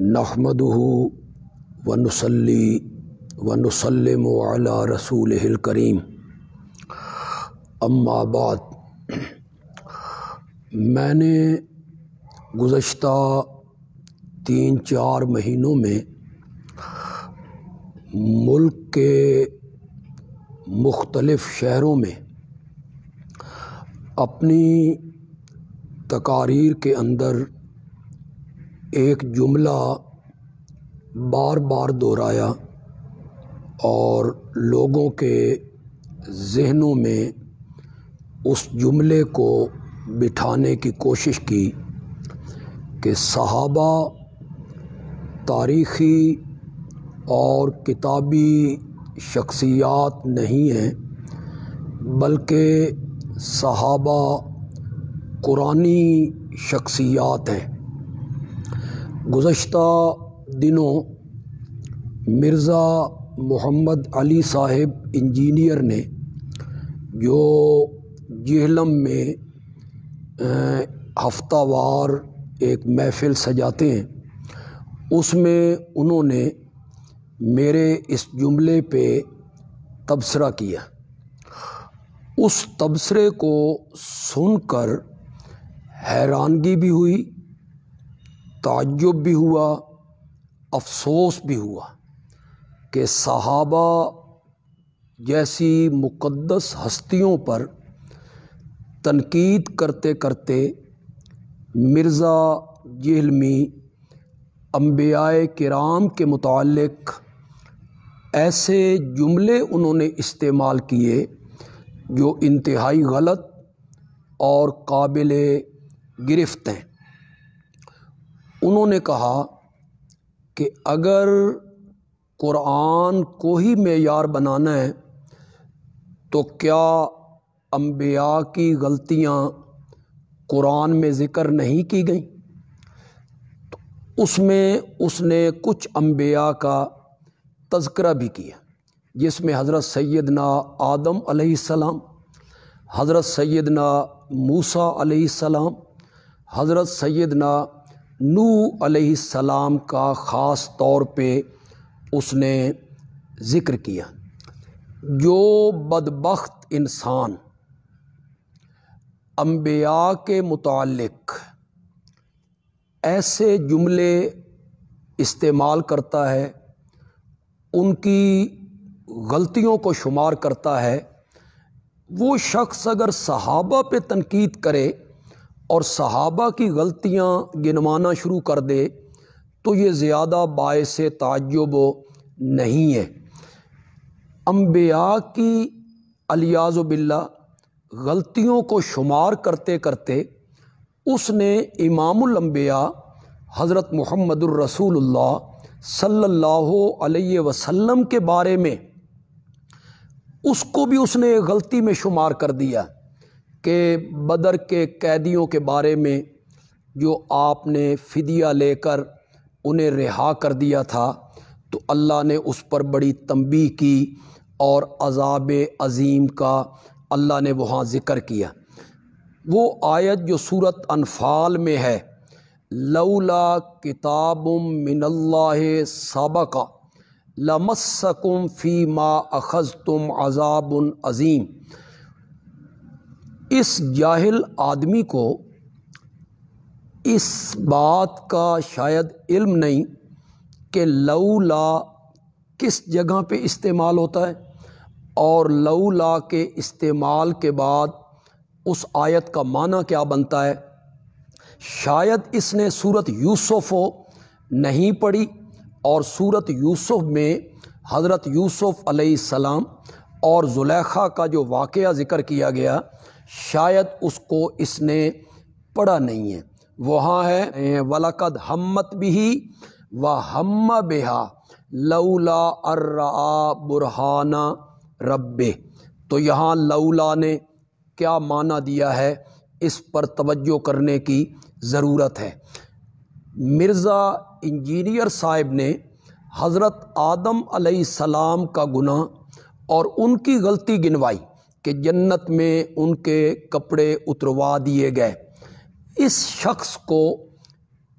नहमदहू वनसली वनसलम रसूल करीम अम्माबाद मैंने गुज्त तीन चार महीनों में मुल्क के मुख्तलफ़ शहरों में अपनी तकारीर के अंदर एक जुमला बार बार दोहराया और लोगों के जहनों में उस जुमले को बिठाने की कोशिश की कि सहाबा तारीख़ी और किताबी शख्सियात नहीं हैं बल्कि सहाबा कुरानी शख्सियात हैं गुज्त दिनों मिर्ज़ा मोहम्मद अली साहिब इंजीनियर ने जो जहलम में हफ्तावार एक महफ़िल सजाते हैं उसमें उन्होंने मेरे इस जुमले पे तबसरा किया उस तबसरे को सुनकर हैरानगी भी हुई ताजुब भी हुआ अफसोस भी हुआ कि सहाबा जैसी मुक़दस हस्तियों पर तनकीद करते करते मिर्ज़ा जहलमी अम्बियाए कराम के मतलक ऐसे जुमले उन्होंने इस्तेमाल किए जो इंतहाई गलत और काबिल गिरफ्त हैं उन्होंने कहा कि अगर कुरान को ही मैार बनाना है तो क्या अम्बिया की गलतियाँ कुरान में ज़िक्र नहीं की गई तो उसमें उसने कुछ अम्बिया का तस्करा भी किया जिसमें हज़रत सैदना आदम अलैहिस्सलाम हज़रत सैदना मूसा आलाम हज़रत सैदना नू सलाम का ख़ास तौर पे उसने ज़िक्र किया जो बदबख्त इंसान अम्बिया के मुतलक ऐसे जुमले इस्तेमाल करता है उनकी गलतियों को शुमार करता है वो शख्स अगर सहाबा पे तनकीद करे और सहाबा की गलतियाँ गिनवाना शुरू कर दे तो ये ज़्यादा बायस ताजुब नहीं है अम्बिया की अलियाज़ बिल्ला गलतियों को शुमार करते करते उसने इमामबिया हज़रत मोहम्मद रसूलुल्लाह सल्लल्लाहु वसम के बारे में उसको भी उसने गलती में शुमार कर दिया के बदर के कैदियों के बारे में जो आपने फ़दिया लेकर उन्हें रिहा कर दिया था तो अल्लाह ने उस पर बड़ी तंबी की और अजाब अज़ीम का अल्लाह ने वहाँ ज़िक्र किया वो आयत जो सूरत अनफाल में है लौला किताब मिनल्ला सबका लमसकुम फ़ी मा अखज़ तुम अज़ाब अज़ीम इस जाहिल आदमी को इस बात का शायद इल्म नहीं कि लऊला किस जगह पे इस्तेमाल होता है और लऊला के इस्तेमाल के बाद उस आयत का माना क्या बनता है शायद इसने सूरत यूसुफ नहीं पढ़ी और सूरत यूसुफ में हज़रत यूसुफ सलाम और जुलेखा का जो वाक़ ज़िक्र किया गया शायद उसको इसने पढ़ा नहीं है वहाँ है वलकद हम्मत भी व हम बेहा लौला अर्रा बुरहाना रब्बे तो यहाँ लौला ने क्या माना दिया है इस पर तवज्जो करने की ज़रूरत है मिर्ज़ा इंजीनियर साहब ने हज़रत आदम सलाम का गुनाह और उनकी गलती गिनवाई कि जन्नत में उनके कपड़े उतरवा दिए गए इस शख्स को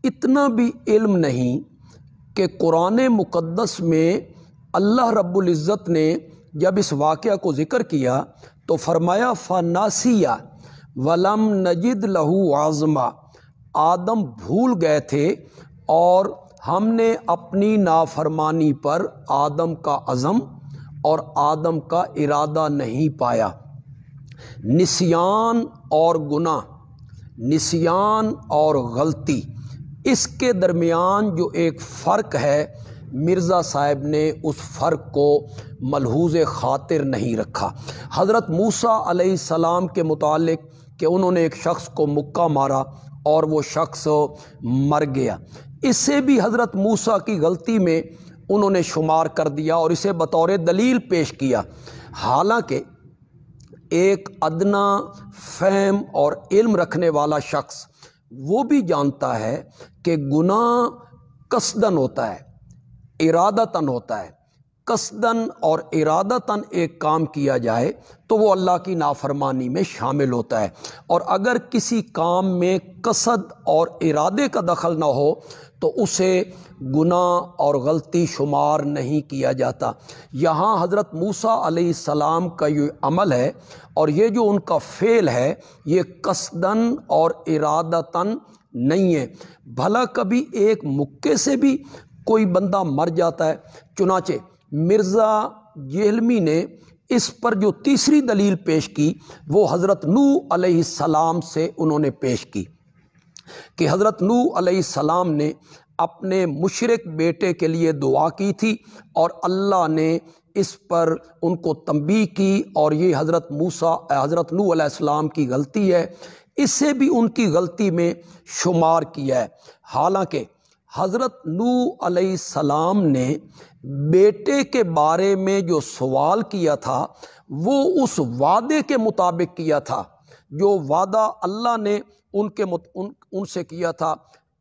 इतना भी इल्म नहीं कि कुरान मुक़दस में अल्लाह रब्बुल इज़्ज़त ने जब इस वाक़ को ज़िक्र किया तो फरमाया फ़नासिया वलम नजिद लहू आज़मा आदम भूल गए थे और हमने अपनी नाफरमानी पर आदम का अज़म और आदम का इरादा नहीं पाया निसियान और गुना निसियान और गलती इसके दरमियान जो एक फ़र्क है मिर्ज़ा साहब ने उस फ़र्क को मलहूज ख़ातिर नहीं रखा हज़रत मूसा सलाम के मुतालिक कि उन्होंने एक शख्स को मुक्का मारा और वो शख्स मर गया इससे भी हज़रत मूसा की गलती में उन्होंने शुमार कर दिया और इसे बतौर दलील पेश किया हालांकि एक अदना फहम और इल्म रखने वाला शख्स वो भी जानता है कि गुना कसदन होता है इरादतन होता है कसदन और इरादतन एक काम किया जाए तो वो अल्लाह की नाफरमानी में शामिल होता है और अगर किसी काम में कसद और इरादे का दखल ना हो तो उसे गुना और गलती शुमार नहीं किया जाता यहाँ हज़रत मूसा सलाम का ये अमल है और ये जो उनका फ़ेल है ये कसदन और इरादतन नहीं है भला कभी एक मुक्के से भी कोई बंदा मर जाता है चुनाचे मिर्ज़ा जहलमी ने इस पर जो तीसरी दलील पेश की वो हज़रत नू सलाम से उन्होंने पेश की कि हज़रत नू सलाम ने अपने मुशरक बेटे के लिए दुआ की थी और अल्लाह ने इस पर उनको तंबी की और ये हज़रत मूसा हज़रत नू सलाम की गलती है इसे भी उनकी गलती में शुमार किया है हालांकि हज़रत नू सलाम ने बेटे के बारे में जो सवाल किया था वो उस वादे के मुताबिक किया था जो वादा अल्लाह ने उनके मुत, उन उनसे किया था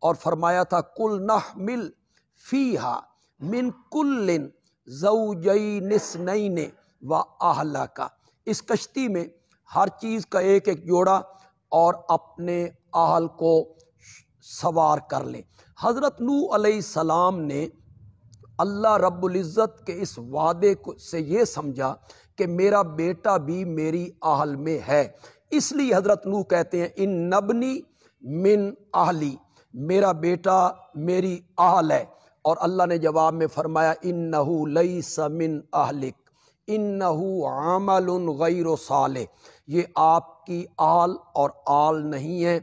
और फरमाया था कुल नह मिल फ़ीहा मिन कुल्लिन जई नई ने व आहला का इस कश्ती में हर चीज़ का एक एक जोड़ा और अपने आहल को सवार कर लें हज़रत नू सलाम ने अल्लाह रबुल्ज़त के इस वादे को से ये समझा कि मेरा बेटा भी मेरी आहल में है इसलिए हज़रत नू कहते हैं इन नबनी मिन आहली मेरा बेटा मेरी आहल है और अल्लाह ने जवाब में फरमाया इन नहू लई समिन आहलिक इन नहू आमल गैर साले ये आपकी आल और आल नहीं है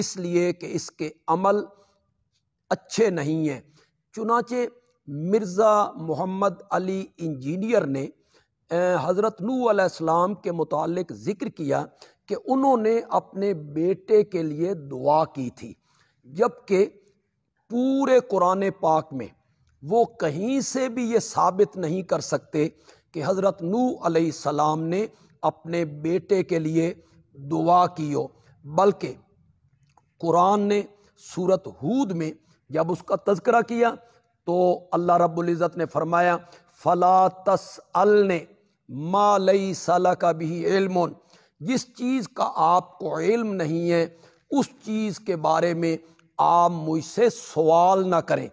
इसलिए कि इसके अमल अच्छे नहीं हैं चुनाचे मिर्ज़ा मोहम्मद अली इंजीनियर ने हज़रत नू आलाम के मुतल ज़िक्र किया कि उन्होंने अपने बेटे के लिए दुआ की थी जबकि पूरे कुरान पाक में वो कहीं से भी ये साबित नहीं कर सकते कि हज़रत नू आलाम ने अपने बेटे के लिए दुआ की हो बल्कि कुरान ने सूरत हूद में जब उसका तस्करा किया तो अल्लाह रबुल्ज़त ने फरमाया फ़ला तस अल ने मालई सला का भी इल्मोन जिस चीज़ का आपको इल्म नहीं है उस चीज़ के बारे में आप मुझसे सवाल ना करें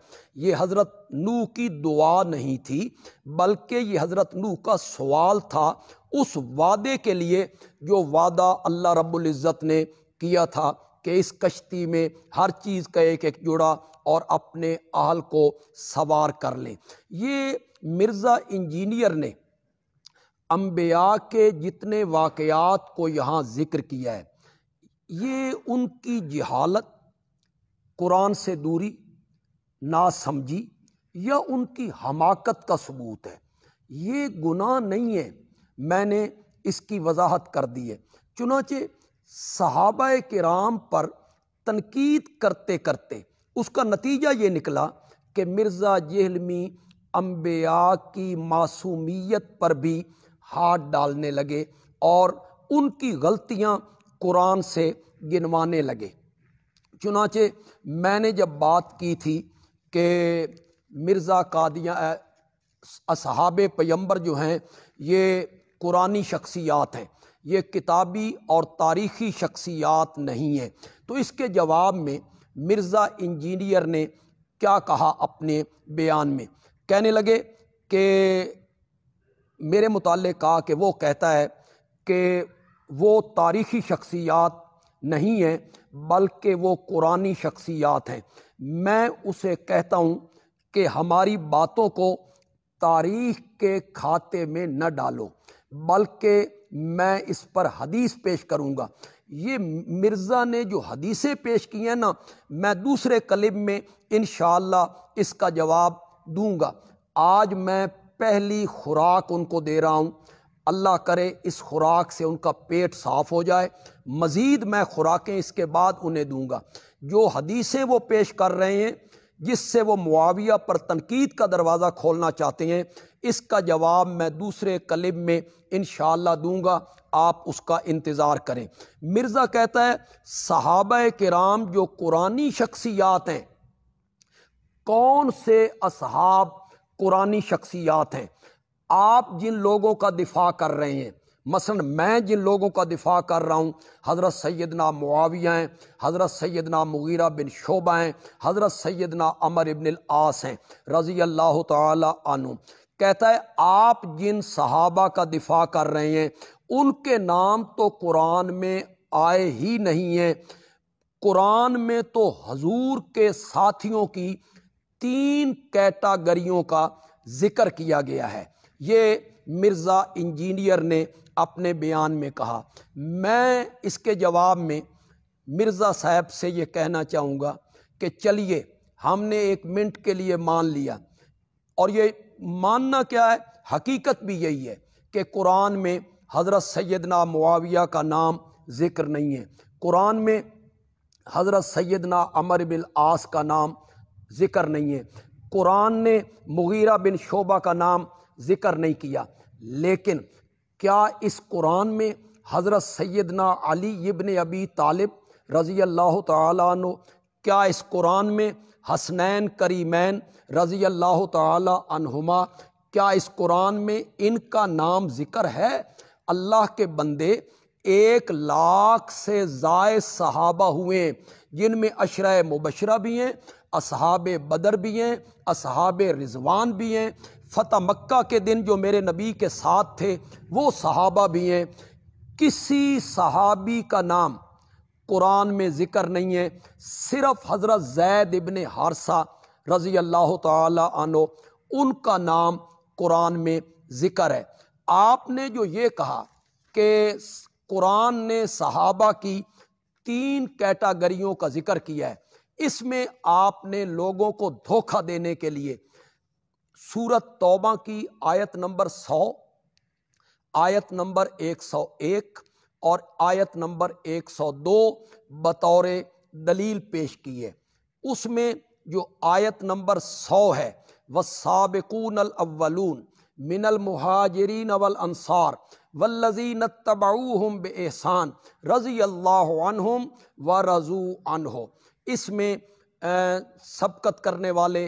ये हज़रत नू की दुआ नहीं थी बल्कि ये हज़रत नू का सवाल था उस वादे के लिए जो वादा अल्लाह रब्ज़त ने किया था कि इस कश्ती में हर चीज़ का एक एक जोड़ा और अपने आहल को सवार कर लें ये मिर्ज़ा इंजीनियर ने अम्बिया के जितने वाक़ात को यहाँ ज़िक्र किया है ये उनकी जहालत कुरान से दूरी ना समझी या उनकी हमाकत का सबूत है ये गुनाह नहीं है मैंने इसकी वजाहत कर दी है चुनाचे सहाब राम पर तनकीद करते करते उसका नतीजा ये निकला कि मिर्ज़ा जहलमी अम्बिया की मासूमियत पर भी हाथ डालने लगे और उनकी गलतियाँ कुरान से गिनवाने लगे चुनाचे मैंने जब बात की थी कि मिर्ज़ा कादिया असहाब पैम्बर जो हैं ये कुरानी शख्सियात हैं ये किताबी और तारीख़ी शख्सियात नहीं हैं तो इसके जवाब में मिर्ज़ा इंजीनियर ने क्या कहा अपने बयान में कहने लगे कि मेरे मुताल कहा कि वो कहता है कि वो तारीख़ी शख्सियात नहीं हैं बल्कि वो कुरानी शख्सियात हैं मैं उसे कहता हूँ कि हमारी बातों को तारीख़ के खाते में न डालो बल्कि मैं इस पर हदीस पेश करूँगा ये मिर्ज़ा ने जो हदीसें पेश की हैं ना मैं दूसरे कलिब में इन इसका जवाब दूँगा आज मैं पहली खुराक उनको दे रहा हूँ अल्लाह करे इस खुराक से उनका पेट साफ़ हो जाए मज़ीद मैं खुराकें इसके बाद उन्हें दूँगा जो हदीसें वो पेश कर रहे हैं जिससे वो मुआविया पर तनकीद का दरवाज़ा खोलना चाहते हैं इसका जवाब मैं दूसरे कलिब में इन दूँगा आप उसका इंतज़ार करें मिर्ज़ा कहता है सहाब राम जो कुरानी शख्सियात हैं कौन से असहाब कुरानी शख्सियात हैं आप जिन लोगों का दिफा कर रहे हैं मसलन मैं जिन लोगों का दिफा कर रहा हूँ हज़रत सैदना मुआविया हैं हज़रत सैदना मुगीरा बिन शोबा हैं हज़रत सैदना अमर इबन आस हैं रज़ी अल्लाह तु कहता है आप जिन सहाबा का दिफा कर रहे हैं उनके नाम तो कुरान में आए ही नहीं हैं कुरान में तो हजूर के साथियों की तीन कैटागरियों का जिक्र किया गया है ये मिर्ज़ा इंजीनियर ने अपने बयान में कहा मैं इसके जवाब में मिर्ज़ा साहब से ये कहना चाहूँगा कि चलिए हमने एक मिनट के लिए मान लिया और ये मानना क्या है हकीकत भी यही है कि कुरान में हज़रत सैदना मुआविया का नाम ज़िक्र नहीं है कुरान में हज़रत सैदना अमर बिल आस का नाम ज़िक्र नहीं है कुरान ने मुगीरा बिन शोबा का नाम ज़िक्र नहीं किया लेकिन क्या इस कुरान में हज़रत सैदना अली इबन अबी तालिब रज़ी अल्लाह तु क्या इस कुरान में हसनैन करीमैन रज़ी अल्लाह तुमा क्या इस कुरान में इनका नाम ज़िक्र है अल्लाह के बंदे एक लाख से जाय सहाबा हुए जिनमें अशर मुबशरा भी हैं असहाब बदर भी हैं असहाब रिजवान भी हैं फ़तह मक्का के दिन जो मेरे नबी के साथ थे वो सहाबा भी हैं किसी सहाबी का नाम कुरान में ज़िक्र नहीं है सिर्फ हज़रत जैद इबन हारसा रज़ी अल्लाह तनो उनका नाम कुरान में ज़िक्र है आपने जो ये कहा कि कुरान ने सहाबा की तीन कैटागरियों का ज़िक्र किया है इसमें आपने लोगों को धोखा देने के लिए सूरत तौबा की आयत नंबर सौ आयत नंबर एक सौ एक और आयत नंबर एक सौ दो बतौर दलील पेश की है उसमें जो आयत नंबर सौ है व साबिकून अव्वलून मिनल महाजरीन अवल अंसार वल्लजीन तबाऊम बे एहसान रज़ी अल्लाह व रज़ू अनहो इसमें सबकत करने वाले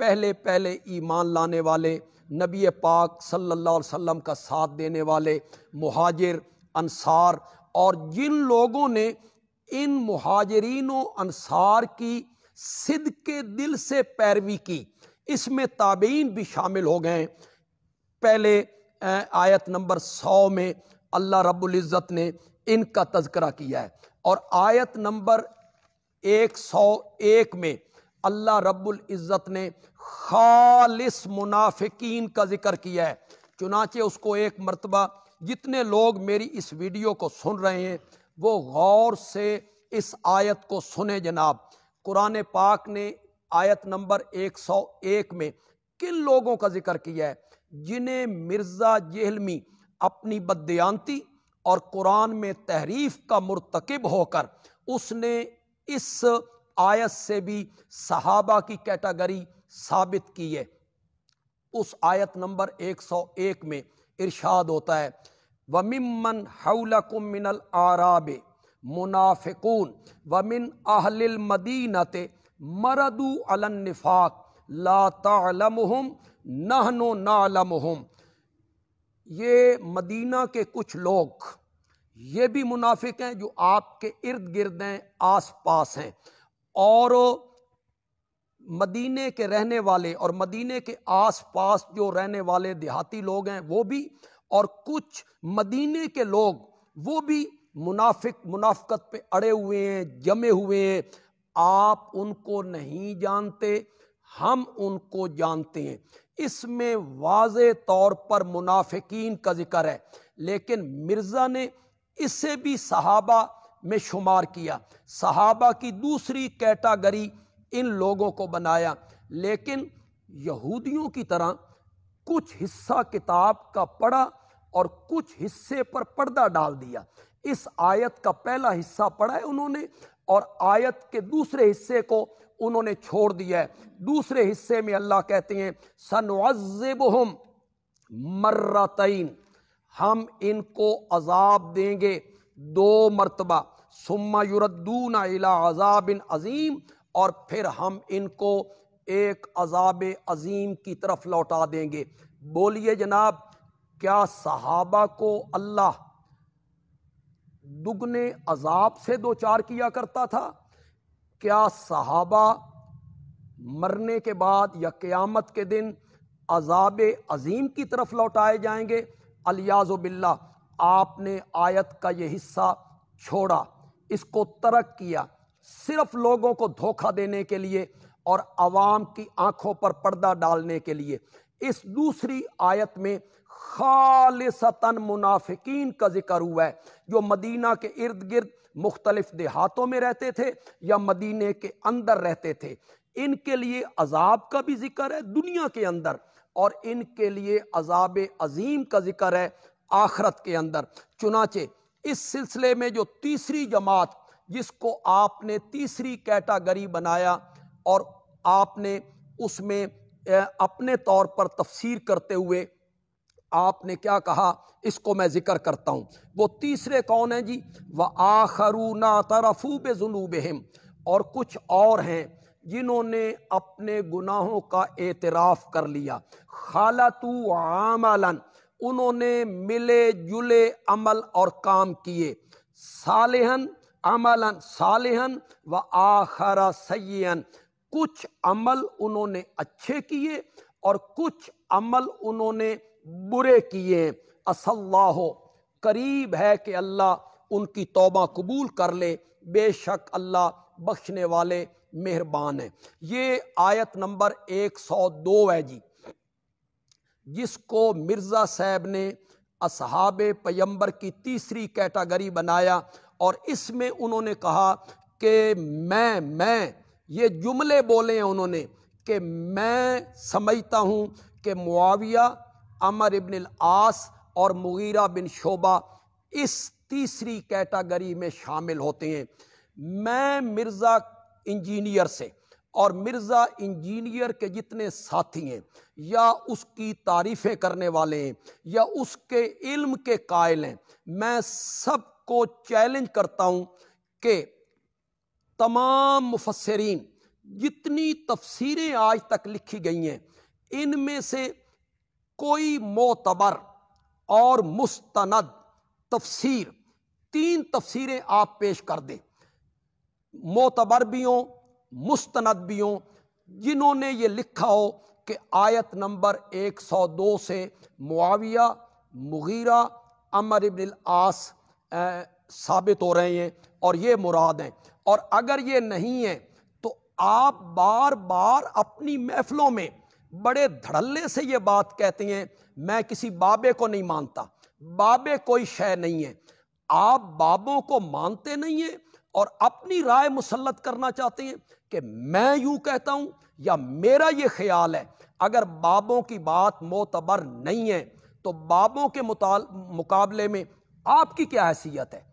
पहले पहले ईमान लाने वाले नबी पाक सल्लल्लाहु अलैहि वसल्लम का साथ देने वाले महाजिर अनसार और जिन लोगों ने इन महाजरीन अनसार की सिद के दिल से पैरवी की इसमें ताबीन भी शामिल हो गए पहले आयत नंबर सौ में अल्लाह रबुल्ज़त ने इनका तस्करा किया है और आयत नंबर एक सौ एक में अल्लाह रब्बुल इज़्ज़त ने खालिस मुनाफिकीन का जिक्र किया है चुनाचे उसको एक मरतबा जितने लोग मेरी इस वीडियो को सुन रहे हैं वो गौर से इस आयत को सुने जनाब कुरान पाक ने आयत नंबर 101 में किन लोगों का जिक्र किया है जिन्हें मिर्ज़ा जहलमी अपनी बदयांती और कुरान में तहरीफ का मरतकब होकर उसने इस आयत से भी सहाबा की कैटागरी साबित की है उस आयत नंबर 101 में इरशाद होता है वमिमन हौलकुम मिनल आराब मुनाफिकून वमिन अहलिल मदीनत मरदू अलनफाक निफाक ला तालमहम नहनो नालमहम ये मदीना के कुछ लोग ये भी मुनाफिक हैं जो आपके इर्द गिर्द हैं आस पास हैं और मदीने के रहने वाले और मदीने के आसपास जो रहने वाले देहाती लोग हैं वो भी और कुछ मदीने के लोग वो भी मुनाफिक मुनाफ्त पे अड़े हुए हैं जमे हुए हैं आप उनको नहीं जानते हम उनको जानते हैं इसमें वाज तौर पर मुनाफिकीन का जिक्र है लेकिन मिर्ज़ा ने इससे भी सहाबा में शुमार किया सहाबा की दूसरी कैटागरी इन लोगों को बनाया लेकिन यहूदियों की तरह कुछ हिस्सा किताब का पढ़ा और कुछ हिस्से पर पर्दा डाल दिया इस आयत का पहला हिस्सा पढ़ा है उन्होंने और आयत के दूसरे हिस्से को उन्होंने छोड़ दिया है दूसरे हिस्से में अल्लाह कहते हैं सनवाजब हम मर्रतन हम इनको अजाब देंगे दो मरतबा सुम्मा युरद्दूना इला अजाबिन अजीम और फिर हम इनको एक अजाब अजीम की तरफ लौटा देंगे बोलिए जनाब क्या सहाबा को अल्लाह दुगने अजाब से दो चार किया करता था क्या सहाबा मरने के बाद या क़्यामत के दिन अजाब अजीम की तरफ लौटाए जाएंगे अलियाज़ बिल्ला आपने आयत का ये हिस्सा छोड़ा इसको तरक किया सिर्फ लोगों को धोखा देने के लिए और आवाम की आंखों पर पर्दा डालने के लिए इस दूसरी आयत में खालसतन मुनाफिकीन का जिक्र हुआ है जो मदीना के इर्द गिर्द मुख्तलिफ देहातों में रहते थे या मदीने के अंदर रहते थे इनके लिए अजाब का भी जिक्र है दुनिया के अंदर और इनके लिए अजाब अजीम का जिक्र है आखरत के अंदर चुनाचे इस सिलसिले में जो तीसरी जमात जिसको आपने तीसरी कैटागरी बनाया और आपने उसमें अपने तौर पर तफसीर करते हुए आपने क्या कहा इसको मैं ज़िक्र करता हूँ वो तीसरे कौन हैं जी व आखरू ना तरफू बेजुनूब और कुछ और हैं जिन्होंने अपने गुनाहों का एतराफ़ कर लिया खालतू आमलन उन्होंने मिले जुले अमल और काम किए सालहन अमलन सालहन व आखरा सयन कुछ अमल उन्होंने अच्छे किए और कुछ अमल उन्होंने बुरे किए असल्लाह करीब है कि अल्लाह उनकी तौबा कबूल कर ले बेशक अल्लाह बख्शने वाले मेहरबान है ये आयत नंबर 102 है जी जिसको मिर्ज़ा साहब ने असहाब पैम्बर की तीसरी कैटागरी बनाया और इसमें उन्होंने कहा कि मैं मैं ये जुमले बोले हैं उन्होंने कि मैं समझता हूँ कि मुआविया अमर इबन आस और मुगीरा बिन शोबा इस तीसरी कैटागरी में शामिल होते हैं मैं मिर्ज़ा इंजीनियर से और मिर्ज़ा इंजीनियर के जितने साथी हैं या उसकी तारीफ़ें करने वाले हैं या उसके इल्म के कायल हैं मैं सबको चैलेंज करता हूं कि तमाम मुफसरीन जितनी तफसीरें आज तक लिखी गई हैं इनमें से कोई मोतबर और मुस्तनद तफसीर तीन तफसीरें आप पेश कर दें मोतबर भी हों मुस्तनद भी जिन्होंने ये लिखा हो कि आयत नंबर एक सौ दो से मुआविया मुगीरा अमर इबन आस साबित हो रहे हैं और ये मुराद हैं और अगर ये नहीं है तो आप बार बार अपनी महफलों में बड़े धड़ल्ले से ये बात कहते हैं मैं किसी बाबे को नहीं मानता बाबे कोई शय नहीं है आप बाबों को मानते नहीं हैं और अपनी राय मुसलत करना चाहते हैं कि मैं यूं कहता हूं या मेरा ये ख्याल है अगर बाबों की बात मोतबर नहीं है तो बाबों के मुकाबले में आपकी क्या हैसियत है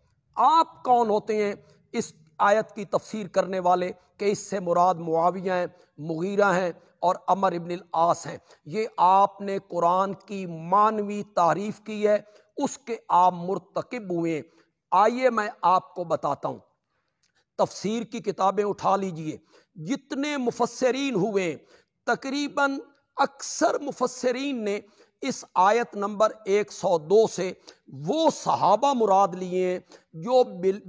आप कौन होते हैं इस आयत की तफसीर करने वाले कि इससे मुराद मुआविया हैं मुगीरा हैं और अमर इबन आस हैं ये आपने कुरान की मानवी तारीफ की है उसके आप मुरतकब हुए आइए मैं आपको बताता हूँ तफसीर की किताबें उठा लीजिए जितने मुफसरीन हुए तकरीबन अक्सर मुफसरीन ने इस आयत नंबर 102 से वो सहाबा मुराद लिए जो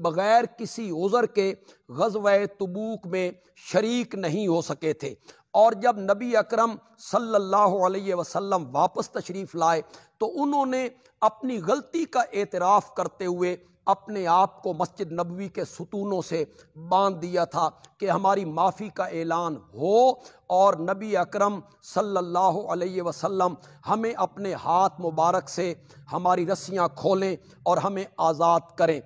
बग़ैर किसी उज़र के गजब तबूक में शरीक नहीं हो सके थे और जब नबी अकरम सल्लल्लाहु अलैहि वसल्लम वापस तशरीफ़ लाए तो उन्होंने अपनी गलती का एतराफ़ करते हुए अपने आप को मस्जिद नबवी के सुतूनों से बांध दिया था कि हमारी माफ़ी का ऐलान हो और नबी अकरम सल्लल्लाहु अलैहि वसल्लम हमें अपने हाथ मुबारक से हमारी रस्सियां खोलें और हमें आज़ाद करें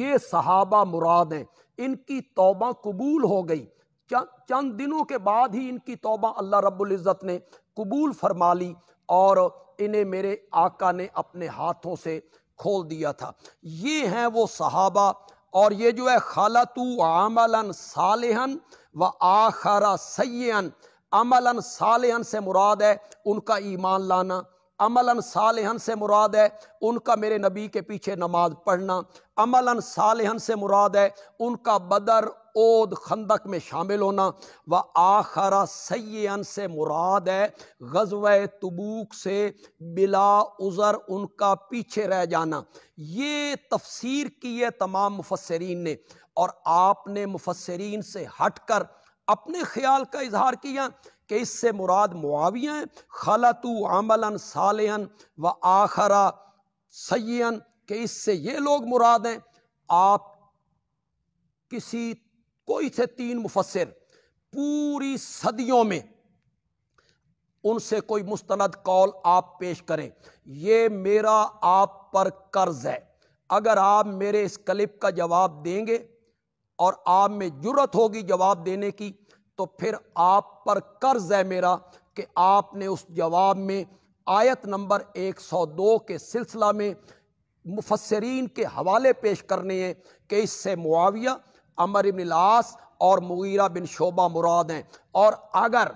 ये सहाबा मुराद हैं इनकी तौबा कबूल हो गई चंद दिनों के बाद ही इनकी तौबा अल्लाह रब्ज़त ने कबूल फरमा ली और इन्हें मेरे आका ने अपने हाथों से खोल दिया था ये हैं वो सहाबा और ये जो है खालतु अमलन सालहन व आखरा सैन अमलन सालहन से मुराद है उनका ईमान लाना अमलन सालहन से मुराद है उनका मेरे नबी के पीछे नमाज पढ़ना अमलन सालहन से मुराद है उनका बदर ओद खंदक में शामिल होना व आखरा सैन से मुराद है गजव तबूक से बिला उज़र उनका पीछे रह जाना ये तफसीर की है तमाम मुफसरीन ने और आपने मुफसरीन से हट कर अपने ख्याल का इजहार किया कि इससे मुराद मुआविया हैं खलतु आमलन सालन व आखरा सयन कि इससे ये लोग मुराद हैं आप किसी कोई से तीन मुफसर पूरी सदियों में उनसे कोई मुस्तंद कौल आप पेश करें ये मेरा आप पर कर्ज है अगर आप मेरे इस क्लिप का जवाब देंगे और आप में जरूरत होगी जवाब देने की तो फिर आप पर कर्ज है मेरा कि आपने उस जवाब में आयत नंबर 102 के सिलसिला में मुफसरीन के हवाले पेश करने हैं कि इससे मुआविया अमर इबनलास और मुगीरा बिन शोबा मुराद हैं और अगर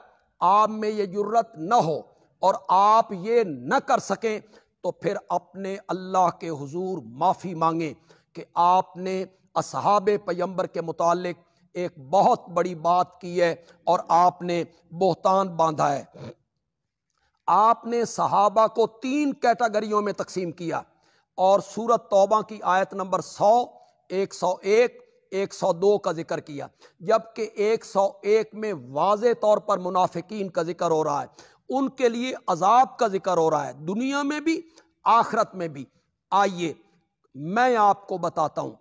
आप में ये जरूरत न हो और आप ये न कर सकें तो फिर अपने अल्लाह के हुजूर माफ़ी मांगें कि आपने असहाब पैम्बर के मुतालिक एक बहुत बड़ी बात की है और आपने बोहतान बांधा है आपने सहाबा को तीन कैटेगरियों में तकसीम किया और सूरत तौबा की आयत नंबर सौ एक सौ एक एक सौ दो का जिक्र किया जबकि एक सौ एक में वाज तौर पर मुनाफिकीन का जिक्र हो रहा है उनके लिए अजाब का जिक्र हो रहा है दुनिया में भी आखरत में भी आइए मैं आपको बताता हूं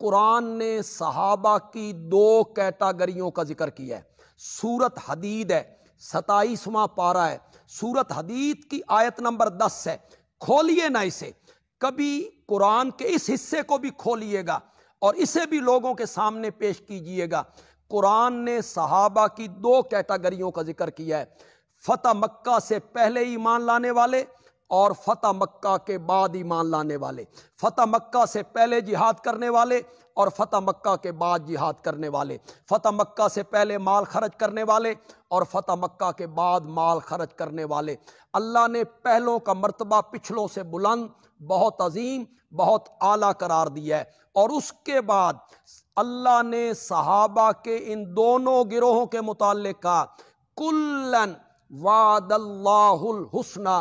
कुरान ने सहाबा की दो कैटागरियों का जिक्र किया है सूरत हदीद है सताईसवां पारा है सूरत हदीद की आयत नंबर दस है खोलिए ना इसे कभी कुरान के इस हिस्से को भी खोलिएगा और इसे भी लोगों के सामने पेश कीजिएगा कुरान ने सहाबा की दो कैटागरियों का जिक्र किया है फतेह मक्का से पहले ईमान लाने वाले और फतेह मक्का के बाद ईमान लाने वाले फतेह मक्का से पहले जिहाद करने वाले और फतेह मक्का के बाद जिहाद करने वाले फतेह मक्का से पहले माल खर्च करने वाले और फतेह मक्का के बाद माल खर्च करने वाले अल्लाह ने पहलों का मर्तबा पिछलों से बुलंद बहुत अजीम बहुत आला करार दिया है और उसके बाद अल्लाह ने सहाबा के इन दोनों गिरोहों के मुताल कहा कुल्लन वादल्लाहुल हुस्ना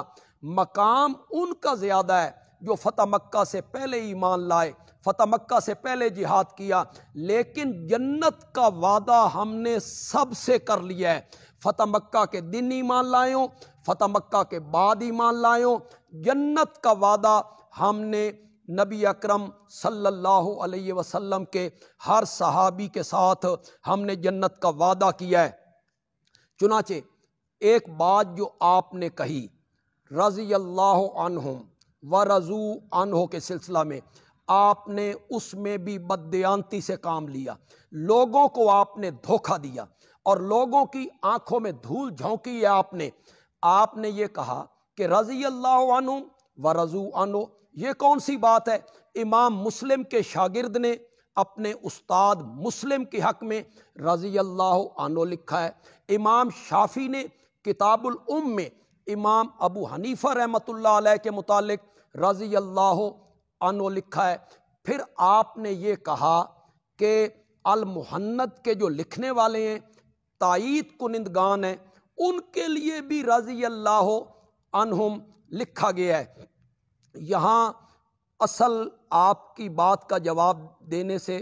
मकाम उनका ज़्यादा है जो फतेह मक्का से पहले ईमान लाए फतेह मक्का से पहले जिहाद किया लेकिन जन्नत का वादा हमने सब से कर लिया है फतेह मक्का के दिन ईमान लाओ फ़तह मक्का के बाद ईमान लाओ जन्नत का वादा हमने नबी अकरम सल्लल्लाहु अलैहि वसल्लम के हर सहाबी के साथ हमने जन्नत का वादा किया है चुनाचे एक बात जो आपने कही रज़ी अल्लाह व रज़ू अनहो के सिलसिला में आपने उसमें भी बदती से काम लिया लोगों को आपने धोखा दिया और लोगों की आंखों में धूल झोंकी है आपने आपने ये कहा कि रज़ी अल्लाह अनु व रज़ू अनो ये कौन सी बात है इमाम मुस्लिम के शागिर्द ने अपने उस्ताद मुस्लिम के हक में रज़ी अल्लाह अनो लिखा है इमाम शाफी ने किताबुल उम में इमाम अबू हनीफा रहमत के मुतालिक रज़ी अल्लाह अनो लिखा है फिर आपने ये कहा कि अलमुहन्नत के जो लिखने वाले हैं तइद कुनिंदगान हैं उनके लिए भी रज़ी अल्लाह अनहुम लिखा गया है यहाँ असल आपकी बात का जवाब देने से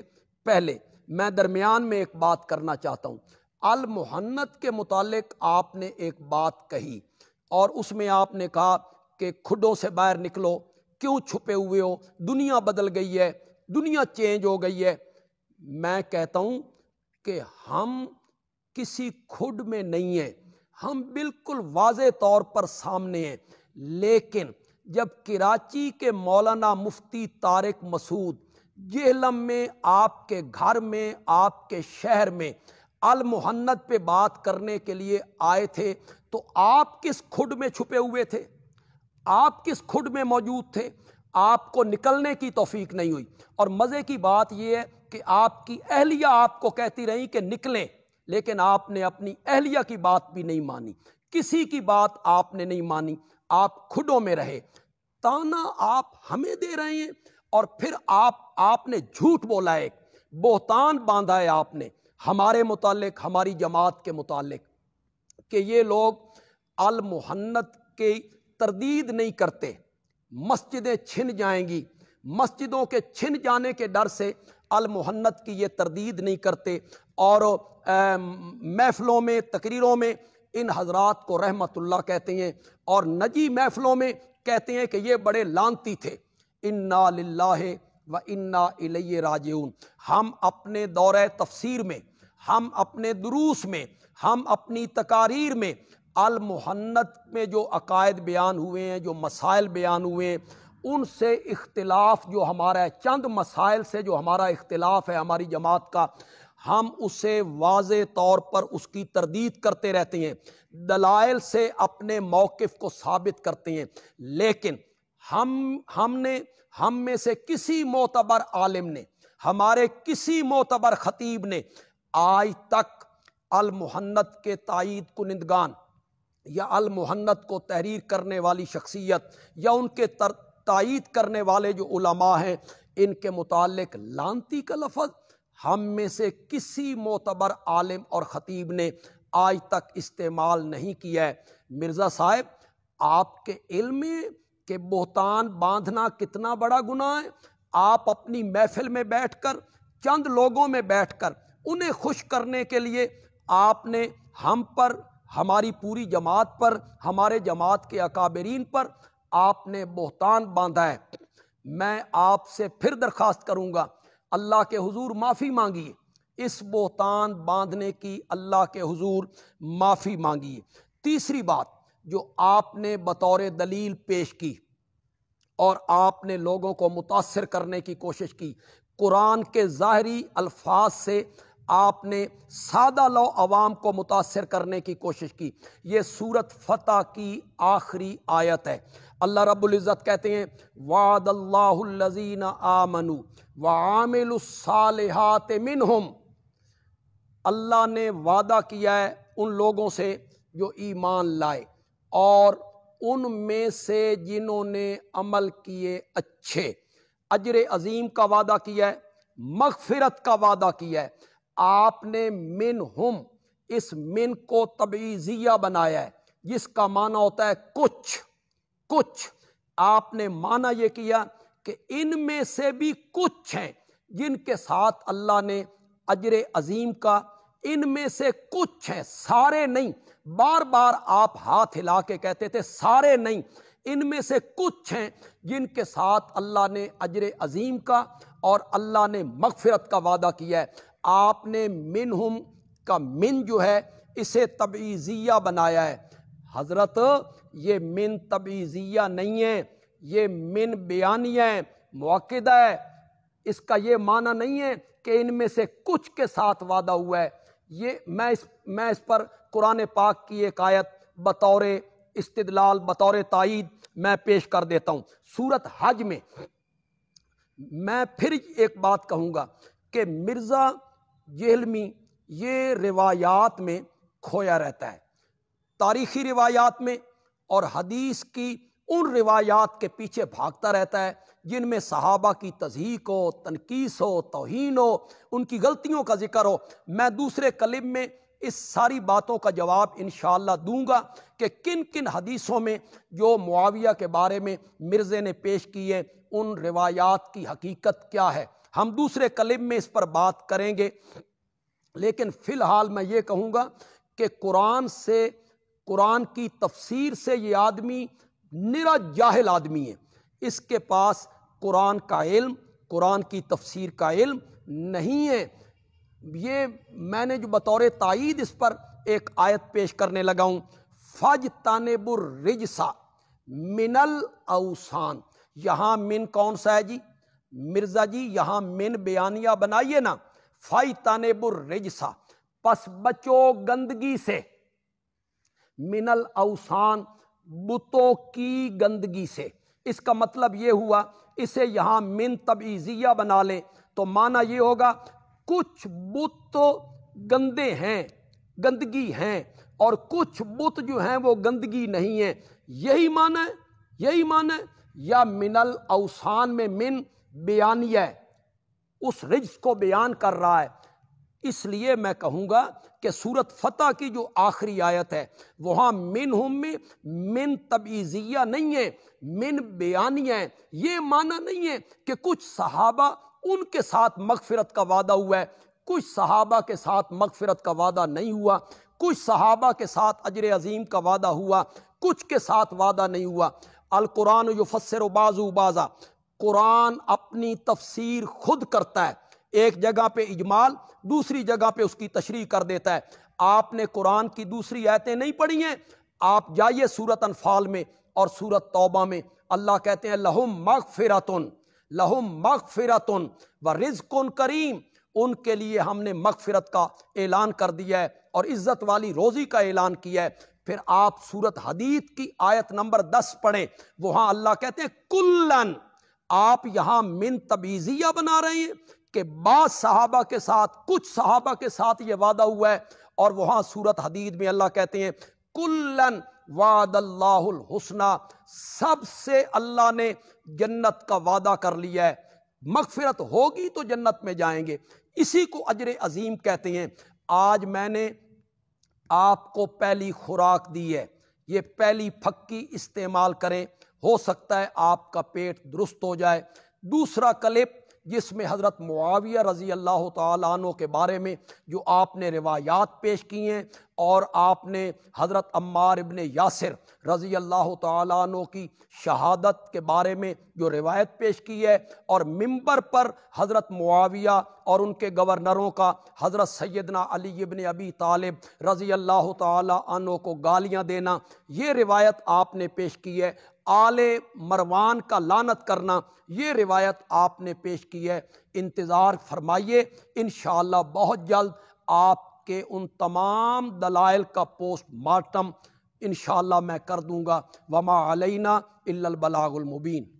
पहले मैं दरमियान में एक बात करना चाहता हूँ अलमुहन्नत के मुतालिक आपने एक बात कही और उसमें आपने कहा कि खुडों से बाहर निकलो क्यों छुपे हुए हो दुनिया बदल गई है दुनिया चेंज हो गई है मैं कहता हूँ कि हम किसी खुड में नहीं है हम बिल्कुल वाज तौर पर सामने हैं लेकिन जब कराची के मौलाना मुफ्ती तारक मसूद जेहलम में आपके घर में आपके शहर में अलमुहन्नत पे बात करने के लिए आए थे तो आप किस खुड में छुपे हुए थे आप किस खुड में मौजूद थे आपको निकलने की तोफीक नहीं हुई और मज़े की बात यह है कि आपकी अहलिया आपको कहती रही कि निकले लेकिन आपने अपनी अहलिया की बात भी नहीं मानी किसी की बात आपने नहीं मानी आप खुडों में रहे ताना आप हमें दे रहे हैं और फिर आप आपने झूठ बोला एक बोहतान बांधा है आपने हमारे मुतालिक हमारी जमात के मुतालिक कि ये लोग अलमुहन्नत की तरदीद नहीं करते मस्जिदें छिन जाएंगी मस्जिदों के छिन जाने के डर से अलमुहन्नत की ये तरदीद नहीं करते और महफ़लों में तकरीरों में इन हजरात को रहमतुल्ला कहते हैं और नजी महफ़लों में कहते हैं कि ये बड़े लानती थे इन्ना लाला व इन्ना इलै राजून हम अपने दौर तफसीर में हम अपने दुरूस में हम अपनी तकारीर में अलमहन्नत में जो अकायद बयान हुए हैं जो मसाइल बयान हुए हैं उनसे इख्तलाफ जो हमारा है चंद मसाइल से जो हमारा इख्तलाफ है हमारी जमात का हम उसे वाज तौर पर उसकी तरदीद करते रहते हैं दलाइल से अपने मौक़ को साबित करते हैं लेकिन हम हमने हम में से किसी मोतबर आलिम ने हमारे किसी मोतबर ख़तीब ने आज तक अलमहन्नत के तइद कुनंदगान या अलमहन्नत को तहरीर करने वाली शख्सियत या उनके तर तइद करने वाले जो उलमा हैं इनके मुतक लानती का लफज हम में से किसी मोतबर आलिम और ख़तीब ने आज तक इस्तेमाल नहीं किया है मिर्ज़ा साहेब आपके इल्म के बोहतान बांधना कितना बड़ा गुना है आप अपनी महफिल में बैठ कर चंद लोगों में बैठ कर उन्हें खुश करने के लिए आपने हम पर हमारी पूरी जमात पर हमारे जमात के अकाबरीन पर आपने बोहतान बांधा है मैं आपसे फिर दरख्वास्त करूंगा अल्लाह के हुजूर माफ़ी मांगिए इस बोहतान बांधने की अल्लाह के हुजूर माफ़ी मांगिए तीसरी बात जो आपने बतौर दलील पेश की और आपने लोगों को मुतासर करने की कोशिश की कुरान के ज़ाहरी अल्फाज से आपने सादा लो आवाम को मुतासर करने की कोशिश की ये सूरत फ़तह की आखिरी आयत है अल्लाह रबुल्जत कहते हैं वाद आमनु व आमिलसालहत मिनहम अल्लाह ने वादा किया है उन लोगों से जो ईमान लाए और उनमें से जिन्होंने अमल किए अच्छे अजर अजीम का वादा किया है मगफिरत का वादा किया है आपने मिन हम इस मिन को तबीजिया बनाया है जिसका माना होता है कुछ कुछ आपने माना यह किया कि इनमें से भी कुछ हैं जिनके साथ अल्लाह ने अजर अजीम का इनमें से कुछ हैं सारे नहीं बार बार आप हाथ हिला के कहते थे सारे नहीं इनमें से कुछ हैं जिनके साथ अल्लाह ने अजर अजीम का और अल्लाह ने मगफरत का वादा किया है आपने मिन हम का मिन जो है इसे तबीज़िया बनाया है हज़रत ये मिन तबीज़िया नहीं है ये मिन बयानिया है मौकदा है इसका ये माना नहीं है कि इनमें से कुछ के साथ वादा हुआ है ये मैं इस मैं इस पर कुरान पाक की एक आयत बतौर इस्तलाल बतौर तइद मैं पेश कर देता हूँ सूरत हज में मैं फिर एक बात कहूँगा कि मिर्ज़ा ये इलमी ये रिवायात में खोया रहता है तारीखी रिवायात में और हदीस की उन रिवायात के पीछे भागता रहता है जिनमें सहाबा की तजीक हो तनकीस हो तोहन हो उनकी गलतियों का जिक्र हो मैं दूसरे कलिब में इस सारी बातों का जवाब इन दूंगा कि किन किन हदीसों में जो मुआविया के बारे में मिर्ज़े ने पेश की है उन रिवायात की हकीकत क्या है हम दूसरे कलिम में इस पर बात करेंगे लेकिन फ़िलहाल मैं ये कहूँगा कि कुरान से कुरान की तफसीर से ये आदमी निरा जाहिल आदमी है इसके पास कुरान का इल्म कुरान की तफसीर का इल्म नहीं है ये मैंने जो बतौर तइद इस पर एक आयत पेश करने लगा हूँ फज तानबुर रिजसा मिनल अवसान यहाँ मिन कौन सा है जी मिर्जा जी यहाँ मेन बयानिया बनाइए ना फाई तानेबुर रिजसा पस बचो गंदगी से मिनल अवसान बुतों की गंदगी से इसका मतलब ये हुआ इसे यहाँ मिन तबीजिया बना ले तो माना ये होगा कुछ बुत तो गंदे हैं गंदगी हैं और कुछ बुत जो हैं वो गंदगी नहीं है यही माना है यही माना है या मिनल अवसान में मिन बयानिया उस रिज्स को बयान कर रहा है इसलिए मैं कहूँगा कि सूरत फतह की जो आखिरी आयत है वहाँ मिन हम में मिन तबीज़िया नहीं है मिन बयानिया है ये माना नहीं है कि कुछ सहाबा उनके साथ मगफरत का वादा हुआ है कुछ सहाबा के साथ मगफरत का वादा नहीं हुआ कुछ सहाबा के साथ अजर अजीम का वादा हुआ कुछ के साथ वादा नहीं हुआ अलकुरान फसर बाजू बाज़ा कुरान अपनी तफसीर खुद करता है एक जगह पे इजमाल दूसरी जगह पे उसकी तशरी कर देता है आपने कुरान की दूसरी आयतें नहीं पढ़ी हैं आप जाइए सूरत अनफाल में और सूरत तौबा में अल्लाह कहते हैं लहुम मगफिरतन लहुम मगफिरतन व रिजकुन करीम उनके लिए हमने मगफिरत का ऐलान कर दिया है और इज़्ज़त वाली रोज़ी का ऐलान किया है फिर आप सूरत हदीत की आयत नंबर दस पढ़ें वहाँ अल्लाह कहते हैं कुल्लन आप यहां मिन तबीजिया बना रहे हैं कि बाद सहाबा के साथ कुछ सहाबा के साथ ये वादा हुआ है और वहां सूरत हदीद में अल्लाह कहते हैं कुल्लन वादल्लाहुल हुसना सबसे अल्लाह ने जन्नत का वादा कर लिया है मगफिरत होगी तो जन्नत में जाएंगे इसी को अजर अजीम कहते हैं आज मैंने आपको पहली खुराक दी है ये पहली फक्की इस्तेमाल करें हो सकता है आपका पेट दुरुस्त हो जाए दूसरा कलिप जिसमें हज़रत मुआविया रज़ी अल्लाह तनों के बारे में जो आपने रिवायात पेश की हैं और आपने हज़रत अम्मार इबन यासिर रज़ी अल्लाह तु की शहादत के बारे में जो रिवायत पेश की है और मिंबर पर हज़रत मुआविया और उनके गवर्नरों का हज़रत सैदना अली इबन अबी तालिब रज़ी अल्लाह तनों को गालियाँ देना ये रिवायत आपने पेश की है आले मरवान का लानत करना ये रिवायत आपने पेश की है इंतज़ार फरमाइए इन बहुत जल्द आपके उन तमाम दलाइल का पोस्ट मार्टम इन मैं कर दूँगा वमा अलैना इल्लल